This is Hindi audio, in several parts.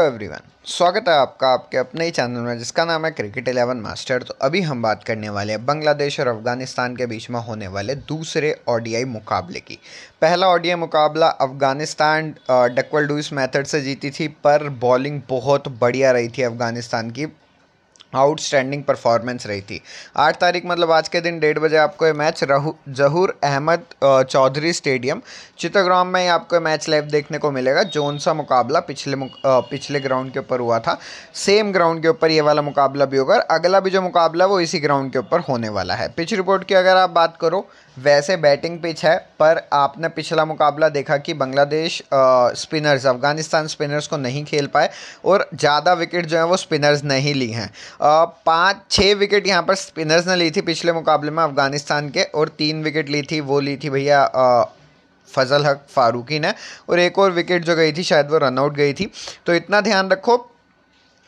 एवरीवन स्वागत है आपका आपके अपने ही चैनल में जिसका नाम है क्रिकेट इलेवन मास्टर तो अभी हम बात करने वाले हैं बांग्लादेश और अफगानिस्तान के बीच में होने वाले दूसरे ओडीआई मुकाबले की पहला ओडीआई मुकाबला अफगानिस्तान डकवल डूस मेथड से जीती थी पर बॉलिंग बहुत बढ़िया रही थी अफगानिस्तान की आउटस्टैंडिंग परफॉर्मेंस रही थी आठ तारीख मतलब आज के दिन डेढ़ बजे आपको ये मैच रहू जहूर अहमद चौधरी स्टेडियम चित्रग्राम में आपको मैच लाइव देखने को मिलेगा जोन सा मुकाबला पिछले मुक, पिछले ग्राउंड के ऊपर हुआ था सेम ग्राउंड के ऊपर ये वाला मुकाबला भी होगा अगला भी जो मुकाबला वो इसी ग्राउंड के ऊपर होने वाला है पिच रिपोर्ट की अगर आप बात करो वैसे बैटिंग पिच है पर आपने पिछला मुकाबला देखा कि बांग्लादेश स्पिनर्स अफगानिस्तान स्पिनर्स को नहीं खेल पाए और ज़्यादा विकेट जो है वो स्पिनर्स नहीं ली हैं पाँच छः विकेट यहाँ पर स्पिनर्स ने ली थी पिछले मुकाबले में अफगानिस्तान के और तीन विकेट ली थी वो ली थी भैया फजल हक फारूकी ने और एक और विकेट जो गई थी शायद वो रनआउट गई थी तो इतना ध्यान रखो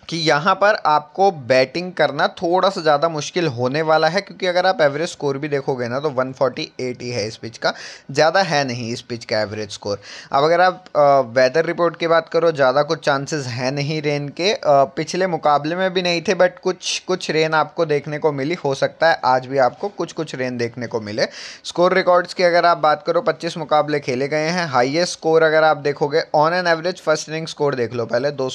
कि यहाँ पर आपको बैटिंग करना थोड़ा सा ज़्यादा मुश्किल होने वाला है क्योंकि अगर आप एवरेज स्कोर भी देखोगे ना तो एट ही है इस पिच का ज़्यादा है नहीं इस पिच का एवरेज स्कोर अब अगर आप वेदर रिपोर्ट की बात करो ज़्यादा कुछ चांसेस है नहीं रेन के आ, पिछले मुकाबले में भी नहीं थे बट कुछ कुछ रेन आपको देखने को मिली हो सकता है आज भी आपको कुछ कुछ रेन देखने को मिले स्कोर रिकॉर्ड्स की अगर आप बात करो पच्चीस मुकाबले खेले गए हैं हाइएस्ट स्कोर अगर आप देखोगे on an average first inning score देख लो पहले दो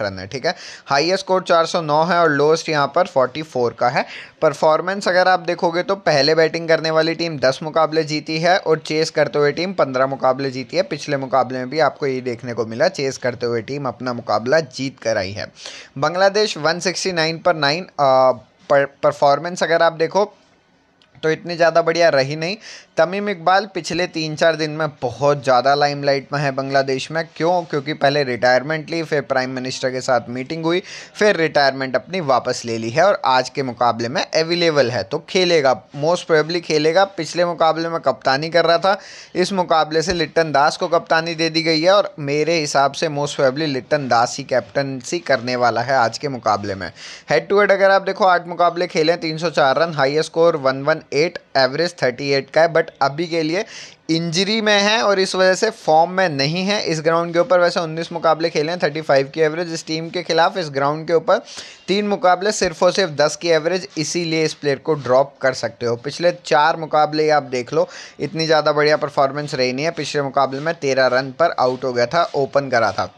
रन है ठीक है हाईएस्ट स्कोर 409 है और लोएस्ट यहाँ पर 44 का है परफॉर्मेंस अगर आप देखोगे तो पहले बैटिंग करने वाली टीम 10 मुकाबले जीती है और चेस करते हुए टीम 15 मुकाबले जीती है पिछले मुकाबले में भी आपको ये देखने को मिला चेस करते हुए टीम अपना मुकाबला जीत कर आई है बांग्लादेश वन पर नाइन परफॉर्मेंस अगर आप देखो तो इतनी ज़्यादा बढ़िया रही नहीं तमीम इकबाल पिछले तीन चार दिन में बहुत ज़्यादा लाइमलाइट में है बांग्लादेश में क्यों क्योंकि पहले रिटायरमेंट ली फिर प्राइम मिनिस्टर के साथ मीटिंग हुई फिर रिटायरमेंट अपनी वापस ले ली है और आज के मुकाबले में अवेलेबल है तो खेलेगा मोस्ट प्रोबेबली खेलेगा पिछले मुकाबले में कप्तानी कर रहा था इस मुकाबले से लिट्टन दास को कप्तानी दे दी गई है और मेरे हिसाब से मोस्ट प्रोबेबली लिट्टन दास ही कैप्टनसी करने वाला है आज के मुकाबले में हेड टू हेड अगर आप देखो आठ मुकाबले खेलें तीन run highest score one average thirty का है बट बट अभी के लिए इंजरी में है और इस वजह से फॉर्म में नहीं है इस ग्राउंड के ऊपर वैसे 19 मुकाबले खेले हैं 35 की एवरेज इस टीम के खिलाफ इस ग्राउंड के ऊपर तीन मुकाबले सिर्फ और सिर्फ 10 की एवरेज इसीलिए इस प्लेयर को ड्रॉप कर सकते हो पिछले चार मुकाबले आप देख लो इतनी ज़्यादा बढ़िया परफॉर्मेंस रही नहीं है पिछले मुकाबले में तेरह रन पर आउट हो गया था ओपन करा था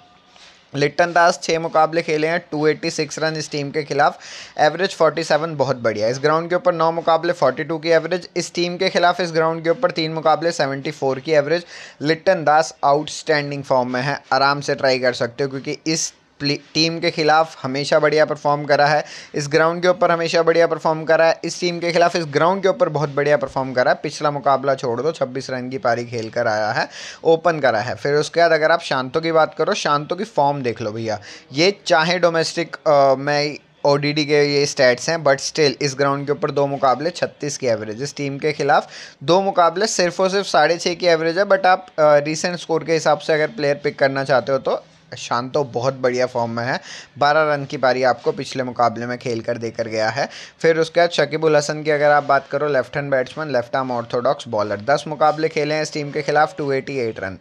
लिट्टन दास छः मुकाबले खेले हैं 286 रन इस टीम के खिलाफ एवरेज 47 बहुत बढ़िया इस ग्राउंड के ऊपर नौ मुकाबले 42 की एवरेज इस टीम के खिलाफ इस ग्राउंड के ऊपर तीन मुकाबले 74 की average Litton Das outstanding form में है आराम से ट्राई कर सकते हो क्योंकि इस टीम के खिलाफ हमेशा बढ़िया परफॉर्म करा है इस ग्राउंड के ऊपर हमेशा बढ़िया परफॉर्म करा है इस टीम के खिलाफ इस ग्राउंड के ऊपर बहुत बढ़िया परफॉर्म करा है पिछला मुकाबला छोड़ दो छब्बीस रन की पारी खेल कर आया है ओपन करा है फिर उसके बाद अगर आप शांतों की बात करो शांतों की फॉर्म देख लो भैया ये चाहे डोमेस्टिक में ओ के ये स्टैट्स हैं बट स्टिल इस ग्राउंड के ऊपर दो मुकाबले छत्तीस की एवरेज इस टीम के खिलाफ दो मुकाबले सिर्फ और सिर्फ साढ़े छः की एवरेज है बट आप रिसेंट स्कोर के हिसाब से अगर प्लेयर पिक करना चाहते हो तो शांतो बहुत बढ़िया फॉर्म में है बारह रन की पारी आपको पिछले मुकाबले में खेल कर देकर गया है फिर उसके बाद शकीबुल हसन की अगर आप बात करो left hand batsman left arm orthodox bowler दस मुकाबले खेले हैं इस टीम के खिलाफ two eighty eight run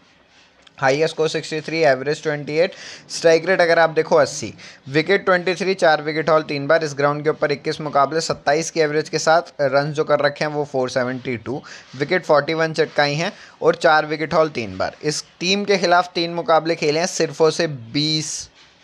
highest score 63 average 28 strike rate अगर आप देखो 80 विकेट 23 चार विकेट हॉल तीन बार इस ग्राउंड के ऊपर 21 मुकाबले 27 की एवरेज के साथ रन जो कर रखे हैं वो 472 विकेट 41 चटकाई हैं और चार विकेट हॉल तीन बार इस टीम के खिलाफ तीन मुकाबले खेले हैं सिर्फों से बीस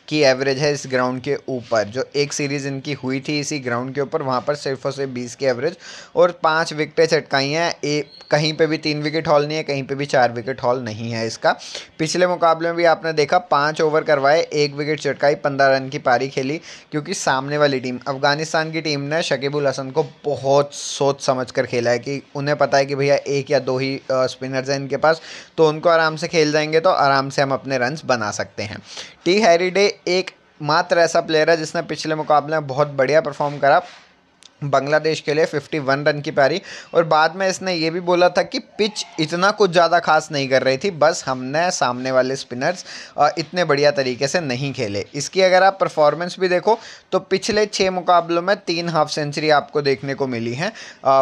की एवरेज है इस ग्राउंड के ऊपर जो एक सीरीज़ इनकी हुई थी इसी ग्राउंड के ऊपर वहाँ पर सिर्फ और सिर्फ बीस की एवरेज और पांच विकटें चटकाई हैं ए कहीं पे भी तीन विकेट हॉल नहीं है कहीं पे भी चार विकेट हॉल नहीं है इसका पिछले मुकाबले में भी आपने देखा पाँच ओवर करवाए एक विकेट चटकाई पंद्रह रन की पारी खेली क्योंकि सामने वाली टीम अफगानिस्तान की टीम ने शकीबुल हसन को बहुत सोच समझ कर खेला है कि उन्हें पता है कि भैया एक या दो ही स्पिनर्स हैं इनके पास तो उनको आराम से खेल जाएंगे तो आराम से हम अपने रन बना सकते हैं टी हैरी डे एक मात्र ऐसा प्लेयर है जिसने पिछले मुकाबले में बहुत बढ़िया परफॉर्म करा बांग्लादेश के लिए 51 रन की पारी और बाद में इसने ये भी बोला था कि पिच इतना कुछ ज़्यादा खास नहीं कर रही थी बस हमने सामने वाले स्पिनर्स इतने बढ़िया तरीके से नहीं खेले इसकी अगर आप परफॉर्मेंस भी देखो तो पिछले छः मुकाबलों में तीन हाफ सेंचुरी आपको देखने को मिली हैं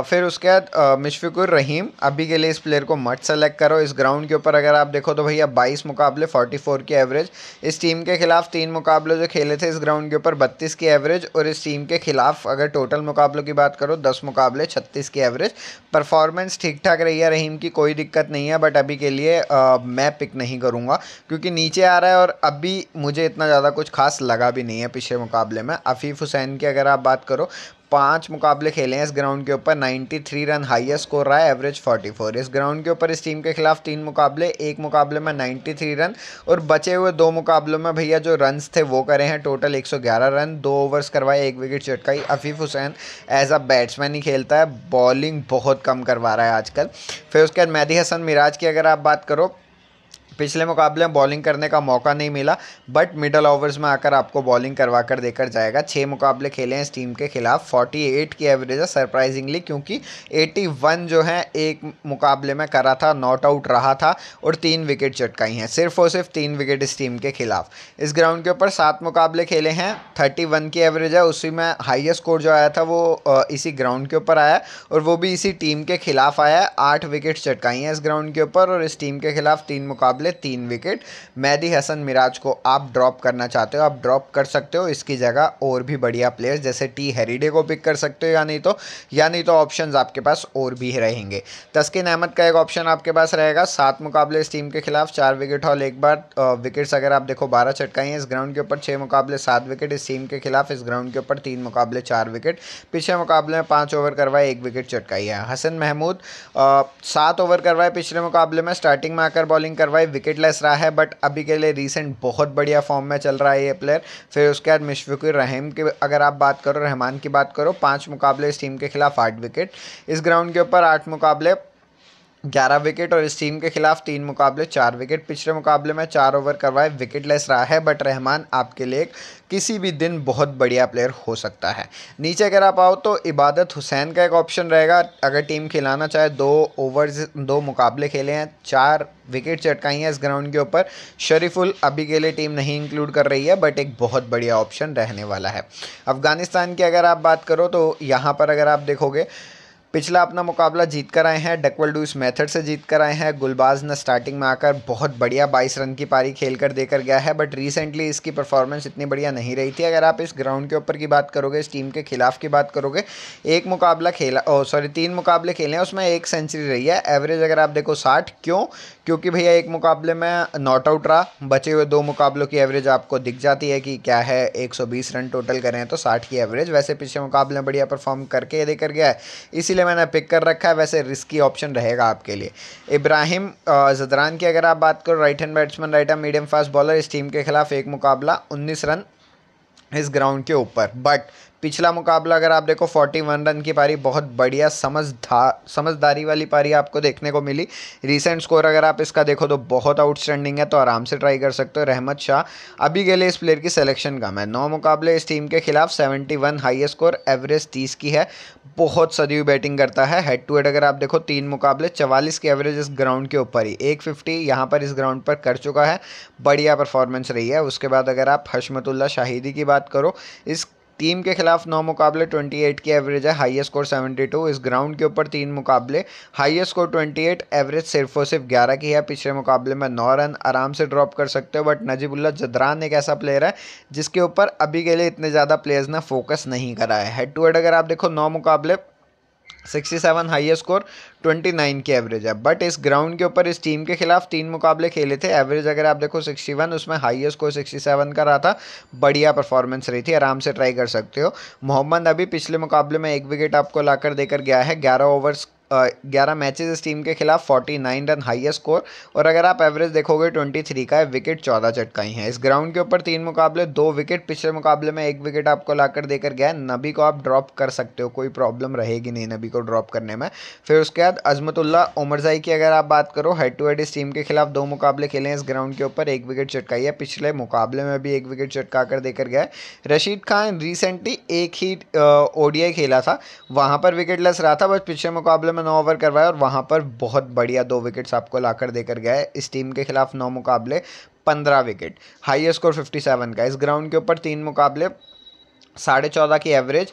फिर उसके बाद मुशफ़िकुर रहीम अभी के लिए इस प्लेयर को मट सेलेक्ट करो इस ग्राउंड के ऊपर अगर आप देखो तो भैया बाईस मुकाबले फोर्टी की एवरेज इस टीम के खिलाफ तीन मुकाबले जो खेले थे इस ग्राउंड के ऊपर बत्तीस की एवरेज और इस टीम के खिलाफ अगर टोटल मुकाबले मुकाबलों की बात करो दस मुकाबले छत्तीस की एवरेज परफॉर्मेंस ठीक ठाक रही है रहीम की कोई दिक्कत नहीं है बट अभी के लिए आ, मैं पिक नहीं करूँगा क्योंकि नीचे आ रहा है और अभी मुझे इतना ज़्यादा कुछ खास लगा भी नहीं है पिछले मुकाबले में अफीफ़ हुसैन की अगर आप बात करो पाँच मुकाबले खेले हैं इस ग्राउंड के ऊपर 93 रन हाईएस्ट स्कोर रहा है एवरेज 44 इस ग्राउंड के ऊपर इस टीम के खिलाफ तीन मुकाबले एक मुकाबले में 93 रन और बचे हुए दो मुकाबलों में भैया जो रन्स थे वो करे हैं टोटल 111 रन दो ओवर्स करवाए एक विकेट चटकाई Afif Hossain as a batsman ही खेलता है बॉलिंग बहुत कम करवा रहा है आजकल फिर उसके बाद मेहदी हसन मिराज की अगर आप बात करो पिछले मुकाबले में बॉलिंग करने का मौका नहीं मिला बट मिडल ओवर्स में आकर आपको बॉलिंग करवा कर देकर जाएगा छः मुकाबले खेले हैं इस टीम के खिलाफ 48 की एवरेज है सरप्राइजिंगली क्योंकि 81 जो है एक मुकाबले में करा था नॉट आउट रहा था और तीन विकेट चटकाई हैं सिर्फ और सिर्फ तीन विकेट इस टीम के खिलाफ इस ग्राउंड के ऊपर सात मुकाबले खेले हैं थर्टी की एवरेज है उसी में हाइएस्ट स्कोर जो आया था वो इसी ग्राउंड के ऊपर आया और वो भी इसी टीम के खिलाफ आया आठ विकेट चटकाई हैं इस ग्राउंड के ऊपर और इस टीम के खिलाफ तीन मुकाबले मुकाबले तीन विकेट मैदी हसन मिराज को आप ड्रॉप करना चाहते हो आप ड्रॉप कर सकते हो इसकी जगह और भी बढ़िया प्लेयर्स जैसे टी हेरीडे को पिक कर सकते हो या नहीं तो या नहीं तो ऑप्शन आपके पास और भी रहेंगे तस्किन अहमद का एक ऑप्शन आपके पास रहेगा सात मुकाबले इस टीम के खिलाफ चार विकेट हॉल एक बार विकेट्स अगर आप देखो बारह छटकाई हैं इस ग्राउंड के ऊपर छः मुकाबले सात विकेट इस टीम के खिलाफ इस ग्राउंड के ऊपर तीन मुकाबले चार विकेट पिछले मुकाबले में पाँच ओवर करवाए एक विकेट चटकाई है हसन महमूद सात ओवर करवाए पिछले मुकाबले में स्टार्टिंग में आकर बॉलिंग करवाए विकेटलेस रहा है बट अभी के लिए रिसेंट बहुत बढ़िया फॉर्म में चल रहा है ये प्लेयर फिर उसके बाद मिशफिक रहीम की अगर आप बात करो रहमान की बात करो पाँच मुकाबले इस टीम के खिलाफ आठ विकेट इस ग्राउंड के ऊपर आठ मुकाबले ग्यारह विकेट और इस टीम के खिलाफ तीन मुकाबले चार विकेट पिछले मुकाबले में चार ओवर करवाए विकेटलेस रहा है बट रहमान आपके लिए किसी भी दिन बहुत बढ़िया प्लेयर हो सकता है नीचे अगर आप आओ तो इबादत हुसैन का एक ऑप्शन रहेगा अगर टीम खिलाना चाहे दो ओवर्स दो मुकाबले खेले हैं चार विकेट चटकाई हैं इस ग्राउंड के ऊपर शरीफुल अभी के लिए टीम नहीं इंक्लूड कर रही है बट एक बहुत बढ़िया ऑप्शन रहने वाला है अफ़गानिस्तान की अगर आप बात करो तो यहाँ पर अगर आप देखोगे पिछला अपना मुकाबला जीत कर आए हैं डकवल इस मेथड से जीत कर आए हैं गुलबाज ने स्टार्टिंग में आकर बहुत बढ़िया 22 रन की पारी खेल कर देकर गया है बट रिसेंटली इसकी परफॉर्मेंस इतनी बढ़िया नहीं रही थी अगर आप इस ग्राउंड के ऊपर की बात करोगे इस टीम के खिलाफ की बात करोगे एक मुकाबला खेला ओ सॉरी तीन मुकाबले खेले हैं उसमें एक सेंचुरी रही है एवरेज अगर आप देखो साठ क्यों क्योंकि भैया एक मुकाबले में नॉट आउट रहा बचे हुए दो मुकाबलों की एवरेज आपको दिख जाती है कि क्या है एक रन टोटल करें तो साठ की एवरेज वैसे पिछले मुकाबले बढ़िया परफॉर्म करके देकर गया है इसीलिए इसलिए मैंने पिक कर रखा है वैसे रिस्की ऑप्शन रहेगा आपके लिए इब्राहिम जदरान की अगर आप बात करो right hand batsman right hand medium fast bowler इस टीम के खिलाफ एक मुकाबला उन्नीस रन इस ग्राउंड के ऊपर बट पिछला मुकाबला अगर आप देखो 41 रन की पारी बहुत बढ़िया समझदार समझदारी वाली पारी आपको देखने को मिली रिसेंट स्कोर अगर आप इसका देखो तो बहुत आउटस्टैंडिंग है तो आराम से ट्राई कर सकते हो रहमत शाह अभी के लिए इस प्लेयर की सिलेक्शन कम है नौ मुकाबले इस टीम के खिलाफ 71 हाई स्कोर एवरेज तीस की है बहुत सदी बैटिंग करता है हेड टू हेड अगर आप देखो तीन मुकाबले चवालीस की एवरेज इस ग्राउंड के ऊपर ही एक फिफ्टी यहाँ पर इस ग्राउंड पर कर चुका है बढ़िया परफॉर्मेंस रही है उसके बाद अगर आप हशमतुल्ला शाहिदी की बात करो इस टीम के खिलाफ नौ मुकाबले 28 की एवरेज है हाईएस्ट स्कोर 72 इस ग्राउंड के ऊपर तीन मुकाबले हाईएस्ट स्कोर 28 एवरेज सिर्फ और सिर्फ 11 की है पिछले मुकाबले में नौ रन आराम से ड्रॉप कर सकते हो बट नजीबुल्ला जदरान एक ऐसा प्लेयर है जिसके ऊपर अभी के लिए इतने ज़्यादा प्लेयर्स ने फोकस नहीं करा है हेड टू हेड अगर आप देखो नौ मुकाबले sixty seven highest score twenty nine की एवरेज है बट इस ग्राउंड के ऊपर इस टीम के खिलाफ तीन मुकाबले खेले थे एवरेज अगर आप देखो सिक्सटी वन उसमें हाईएस्ट स्कोर सिक्सटी सेवन का रहा था बढ़िया परफॉर्मेंस रही थी आराम से ट्राई कर सकते हो मोहम्मद अभी पिछले मुकाबले में एक विकेट आपको लाकर देकर गया है ग्यारह ओवर्स ग्यारह मैचेस इस टीम के खिलाफ forty nine run highest score और अगर आप एवरेज देखोगे ट्वेंटी थ्री का है विकेट चौदह चटकाई हैं इस ग्राउंड के ऊपर तीन मुकाबले दो विकेट पिछले मुकाबले में एक विकेट आपको लाकर देकर गया नबी को आप ड्रॉप कर सकते हो कोई प्रॉब्लम रहेगी नहीं नबी को ड्रॉप करने में फिर उसके बाद अजमतुल्ला उमरजाई की अगर आप बात करो हेड टू हेड इस टीम के खिलाफ दो मुकाबले खेले हैं इस ग्राउंड के ऊपर एक विकेट चटकाई है पिछले मुकाबले में भी एक विकेट चटका कर देकर गया है रशीद खान रिसेंटली एक ही ओडीआई खेला था वहाँ पर विकेट लेस रहा था बस पिछले मुकाबले में नौ ओवर करवाया और वहाँ पर बहुत बढ़िया दो विकेट्स आपको लाकर देकर गया है इस टीम के खिलाफ नौ मुकाबले पंद्रह wicket high score fifty seven का इस ग्राउंड के ऊपर तीन मुकाबले साढ़े चौदह की एवरेज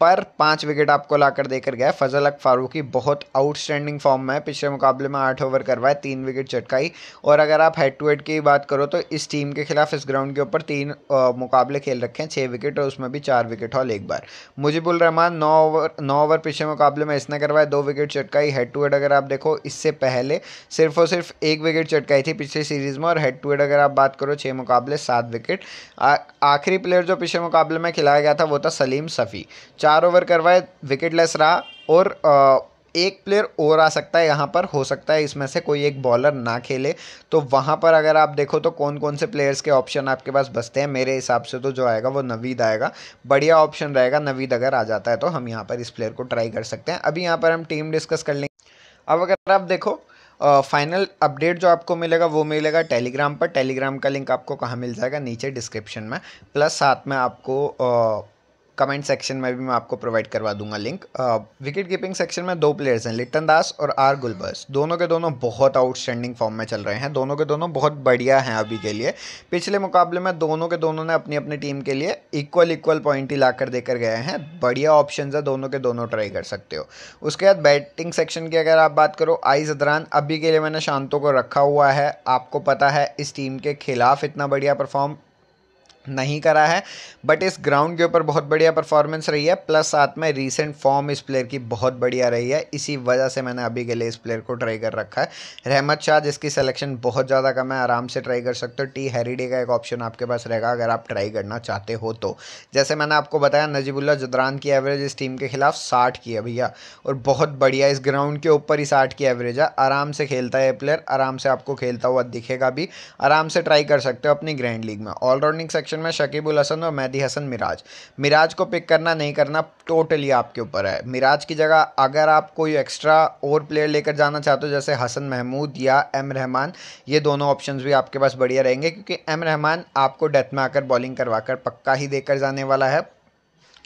पर पाँच विकेट आपको लाकर देकर गया फजल अक फारूकी बहुत आउटस्टैंडिंग फॉर्म में है पिछले मुकाबले में आठ ओवर करवाए तीन विकेट चटकाई और अगर आप हेड टू हेड की बात करो तो इस टीम के खिलाफ इस ग्राउंड के ऊपर तीन मुकाबले खेल रखे हैं छः विकेट और उसमें भी चार विकेट हॉल एक बार मुजीबुल रहमान नौ ओवर नौ ओवर पिछले मुकाबले में इसने करवाए दो विकेट चटकाई हेड टू हेड अगर आप देखो इससे पहले सिर्फ और सिर्फ एक विकेट चटकाई थी पिछले सीरीज़ में और हेड टू हेड अगर आप बात करो छः मुकाबले सात विकेट आखिरी प्लेयर जो पिछले मुकाबले में खिलाया गया था वो था सलीम सफ़ी चार ओवर करवाए विकेटलेस रहा और एक प्लेयर और आ सकता है यहाँ पर हो सकता है इसमें से कोई एक बॉलर ना खेले तो वहाँ पर अगर आप देखो तो कौन कौन से प्लेयर्स के ऑप्शन आपके पास बचते हैं मेरे हिसाब से तो जो आएगा वो नवीद आएगा बढ़िया ऑप्शन रहेगा नवीद अगर आ जाता है तो हम यहाँ पर इस प्लेयर को ट्राई कर सकते हैं अभी यहाँ पर हम टीम डिस्कस कर लेंगे अब अगर आप देखो फाइनल uh, अपडेट जो आपको मिलेगा वो मिलेगा टेलीग्राम पर टेलीग्राम का लिंक आपको कहाँ मिल जाएगा नीचे डिस्क्रिप्शन में प्लस साथ में आपको uh, कमेंट सेक्शन में भी मैं आपको प्रोवाइड करवा दूंगा लिंक विकेट कीपिंग सेक्शन में दो प्लेयर्स हैं लिटन दास और आर गुलबर्स दोनों के दोनों बहुत आउटस्टैंडिंग फॉर्म में चल रहे हैं दोनों के दोनों बहुत बढ़िया हैं अभी के लिए पिछले मुकाबले में दोनों के दोनों ने अपनी अपनी टीम के लिए इक्वल इक्वल पॉइंट ही ला देकर गए हैं बढ़िया ऑप्शन है दोनों के दोनों ट्राई कर सकते हो उसके बाद बैटिंग सेक्शन की अगर आप बात करो आई जदरान अभी के लिए मैंने शांतों को रखा हुआ है आपको पता है इस टीम के खिलाफ इतना बढ़िया परफॉर्म नहीं करा है बट इस ग्राउंड के ऊपर बहुत बढ़िया परफॉर्मेंस रही है प्लस साथ में रीसेंट फॉर्म इस प्लेयर की बहुत बढ़िया रही है इसी वजह से मैंने अभी के लिए इस प्लेयर को ट्राई कर रखा है रहमत शाह जिसकी सिलेक्शन बहुत ज़्यादा कम है आराम से ट्राई कर सकते हो टी हैरीडे का एक ऑप्शन आपके पास रहेगा अगर आप ट्राई करना चाहते हो तो जैसे मैंने आपको बताया नजीबुल्ला जदरान की एवरेज इस टीम के खिलाफ साठ की है भैया और बहुत बढ़िया इस ग्राउंड के ऊपर ही साठ की एवरेज है आराम से खेलता है प्लेयर आराम से आपको खेलता हुआ दिखेगा भी आराम से ट्राई कर सकते हो अपनी ग्रैंड लीग में ऑलराउंडिंग सेक्शन सेक्शन में शकीबुल हसन और मेहदी हसन मिराज मिराज को पिक करना नहीं करना टोटली आपके ऊपर है मिराज की जगह अगर आप कोई एक्स्ट्रा और प्लेयर लेकर जाना चाहते हो जैसे हसन महमूद या एम रहमान ये दोनों ऑप्शन भी आपके पास बढ़िया रहेंगे क्योंकि एम रहमान आपको डेथ में आकर बॉलिंग करवा कर पक्का ही देकर जाने वाला है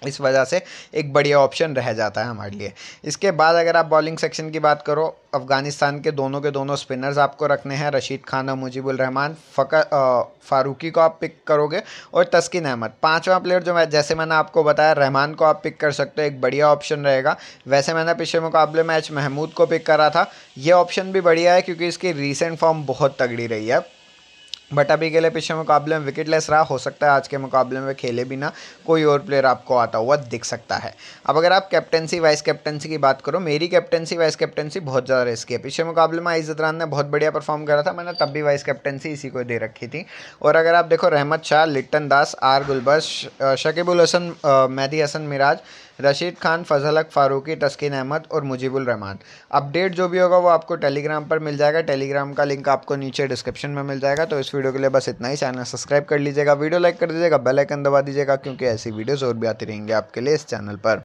इस वजह से एक बढ़िया ऑप्शन रह जाता है हमारे लिए इसके बाद अगर आप बॉलिंग सेक्शन की बात करो अफ़गानिस्तान के दोनों के दोनों स्पिनर्स आपको रखने हैं रशीद खान और मुजीबुल रहमान फ़कर फ़ारूकी को आप पिक करोगे और तस्किन अहमद पांचवा प्लेयर जो मैं जैसे मैंने आपको बताया रहमान को आप पिक कर सकते हो एक बढ़िया ऑप्शन रहेगा वैसे मैंने पिछले मुकाबले मैच महमूद को पिक करा था ये ऑप्शन भी बढ़िया है क्योंकि इसकी रिसेंट फॉर्म बहुत तगड़ी रही है बट अभी के लिए पिछले मुकाबले में विकेट लेस रहा हो सकता है आज के मुकाबले में खेले बिना कोई और प्लेयर आपको आता हुआ दिख सकता है अब अगर आप कैप्टनसी वाइस कैप्टनसी की बात करो मेरी कैप्टनसी वाइस कैप्टनसी बहुत ज़्यादा रिस्की है पिछले मुकाबले में आई अदरान ने बहुत बढ़िया परफॉर्म करा था मैंने तब भी वाइस कैप्टनसी इसी को दे रखी थी और अगर आप देखो रहमत शाह लिट्टन दास आर गुलबस शकीबुल हसन मेहदी हसन मिराज रशीद खान फजल अक फारूकी तस्किन अहमद और मुजीबुल रहमान अपडेट जो भी होगा वो आपको टेलीग्राम पर मिल जाएगा टेलीग्राम का लिंक आपको नीचे डिस्क्रिप्शन में मिल जाएगा तो इस वीडियो के लिए बस इतना ही चैनल सब्सक्राइब कर लीजिएगा वीडियो लाइक कर दीजिएगा बेल आइकन दबा दीजिएगा क्योंकि ऐसी वीडियोज़ और भी आती रहेंगी आपके लिए इस चैनल पर